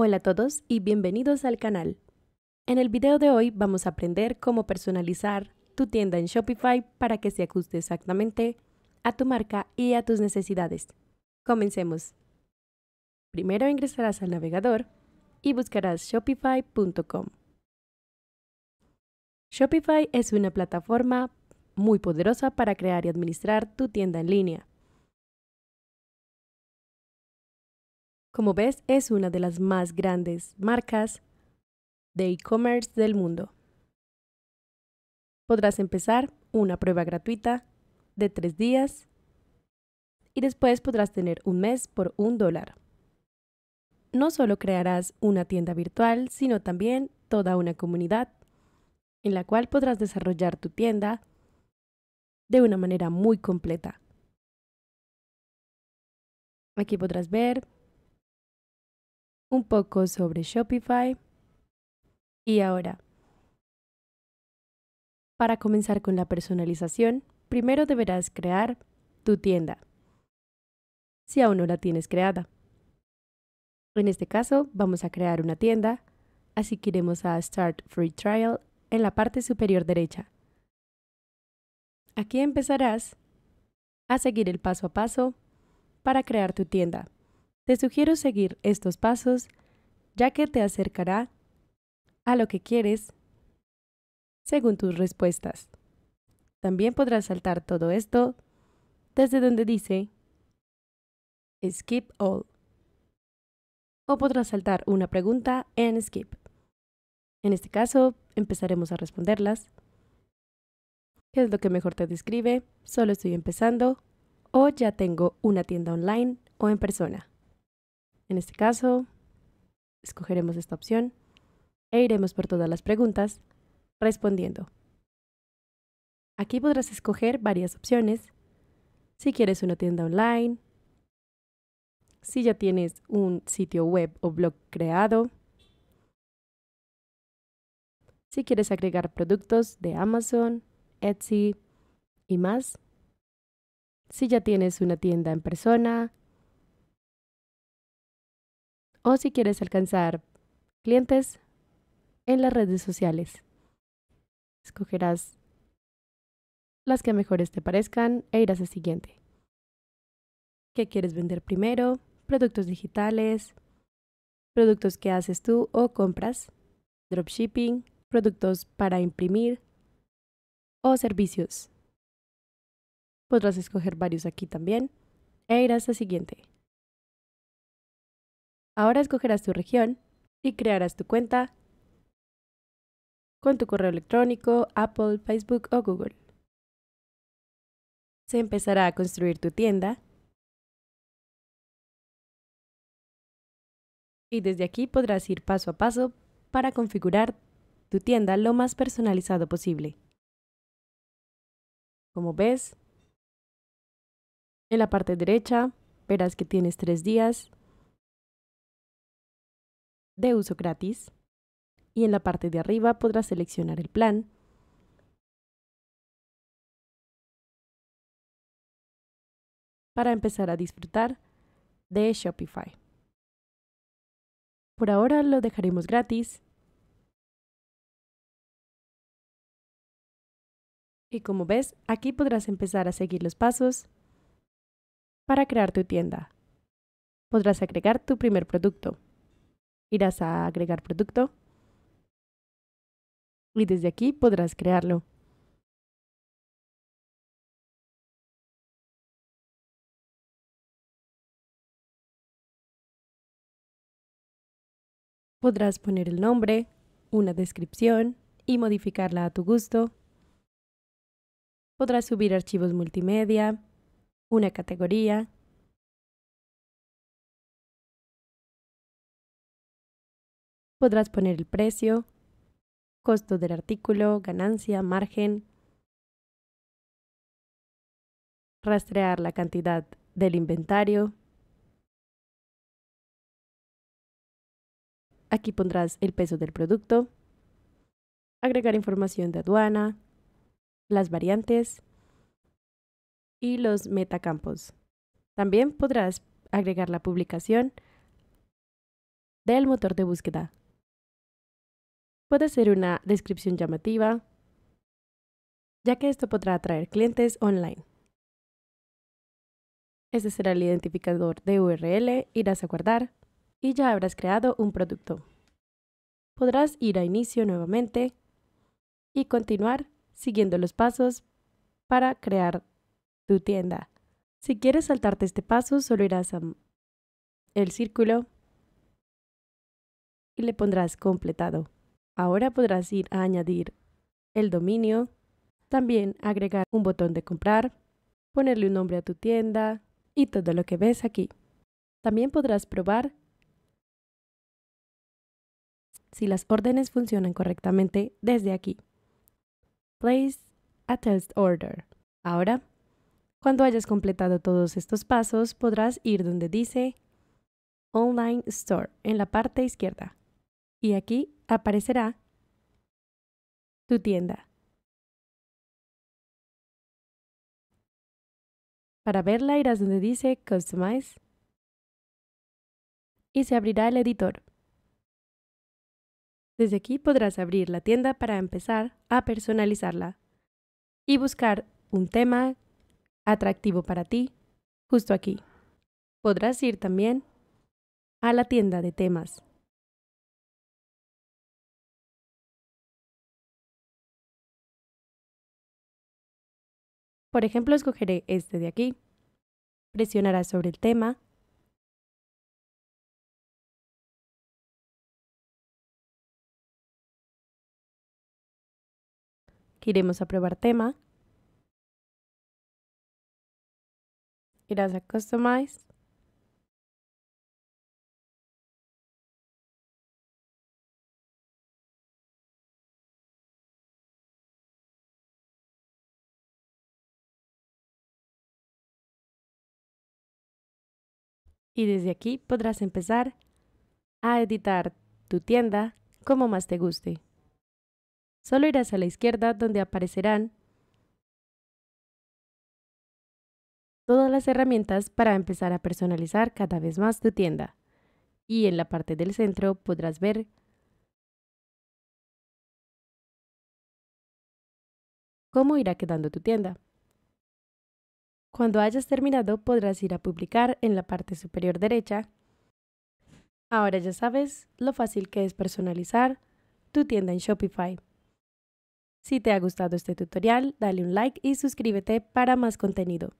Hola a todos y bienvenidos al canal. En el video de hoy vamos a aprender cómo personalizar tu tienda en Shopify para que se ajuste exactamente a tu marca y a tus necesidades. Comencemos. Primero ingresarás al navegador y buscarás shopify.com. Shopify es una plataforma muy poderosa para crear y administrar tu tienda en línea. Como ves, es una de las más grandes marcas de e-commerce del mundo. Podrás empezar una prueba gratuita de tres días y después podrás tener un mes por un dólar. No solo crearás una tienda virtual, sino también toda una comunidad en la cual podrás desarrollar tu tienda de una manera muy completa. Aquí podrás ver un poco sobre Shopify y ahora. Para comenzar con la personalización, primero deberás crear tu tienda, si aún no la tienes creada. En este caso, vamos a crear una tienda, así que iremos a Start Free Trial en la parte superior derecha. Aquí empezarás a seguir el paso a paso para crear tu tienda. Te sugiero seguir estos pasos ya que te acercará a lo que quieres según tus respuestas. También podrás saltar todo esto desde donde dice Skip All. O podrás saltar una pregunta en Skip. En este caso, empezaremos a responderlas. ¿Qué es lo que mejor te describe? ¿Solo estoy empezando? ¿O ya tengo una tienda online o en persona? En este caso, escogeremos esta opción e iremos por todas las preguntas respondiendo. Aquí podrás escoger varias opciones. Si quieres una tienda online, si ya tienes un sitio web o blog creado, si quieres agregar productos de Amazon, Etsy y más, si ya tienes una tienda en persona, o si quieres alcanzar clientes en las redes sociales. Escogerás las que mejores te parezcan e irás al siguiente. ¿Qué quieres vender primero? Productos digitales, productos que haces tú o compras, dropshipping, productos para imprimir o servicios. Podrás escoger varios aquí también e irás a siguiente. Ahora escogerás tu región y crearás tu cuenta con tu correo electrónico, Apple, Facebook o Google. Se empezará a construir tu tienda y desde aquí podrás ir paso a paso para configurar tu tienda lo más personalizado posible. Como ves, en la parte derecha verás que tienes tres días de uso gratis y en la parte de arriba podrás seleccionar el plan. para empezar a disfrutar de Shopify. Por ahora lo dejaremos gratis. Y como ves, aquí podrás empezar a seguir los pasos para crear tu tienda. Podrás agregar tu primer producto irás a agregar producto y desde aquí podrás crearlo. Podrás poner el nombre, una descripción y modificarla a tu gusto. Podrás subir archivos multimedia, una categoría Podrás poner el precio, costo del artículo, ganancia, margen, rastrear la cantidad del inventario. Aquí pondrás el peso del producto, agregar información de aduana, las variantes y los metacampos. También podrás agregar la publicación del motor de búsqueda puede ser una descripción llamativa, ya que esto podrá atraer clientes online. Este será el identificador de URL, irás a guardar y ya habrás creado un producto. Podrás ir a inicio nuevamente y continuar siguiendo los pasos para crear tu tienda. Si quieres saltarte este paso, solo irás a el círculo y le pondrás completado. Ahora podrás ir a añadir el dominio, también agregar un botón de comprar, ponerle un nombre a tu tienda y todo lo que ves aquí. También podrás probar si las órdenes funcionan correctamente desde aquí. Place a test order. Ahora, cuando hayas completado todos estos pasos, podrás ir donde dice Online Store en la parte izquierda. Y aquí aparecerá tu tienda. Para verla irás donde dice Customize y se abrirá el editor. Desde aquí podrás abrir la tienda para empezar a personalizarla y buscar un tema atractivo para ti justo aquí. Podrás ir también a la tienda de temas Por ejemplo, escogeré este de aquí. Presionará sobre el tema. Queremos aprobar a probar tema. Irás a Customize. y desde aquí podrás empezar a editar tu tienda como más te guste. Solo irás a la izquierda donde aparecerán todas las herramientas para empezar a personalizar cada vez más tu tienda. Y en la parte del centro podrás ver cómo irá quedando tu tienda. Cuando hayas terminado podrás ir a publicar en la parte superior derecha. Ahora ya sabes lo fácil que es personalizar tu tienda en Shopify. Si te ha gustado este tutorial, dale un like y suscríbete para más contenido.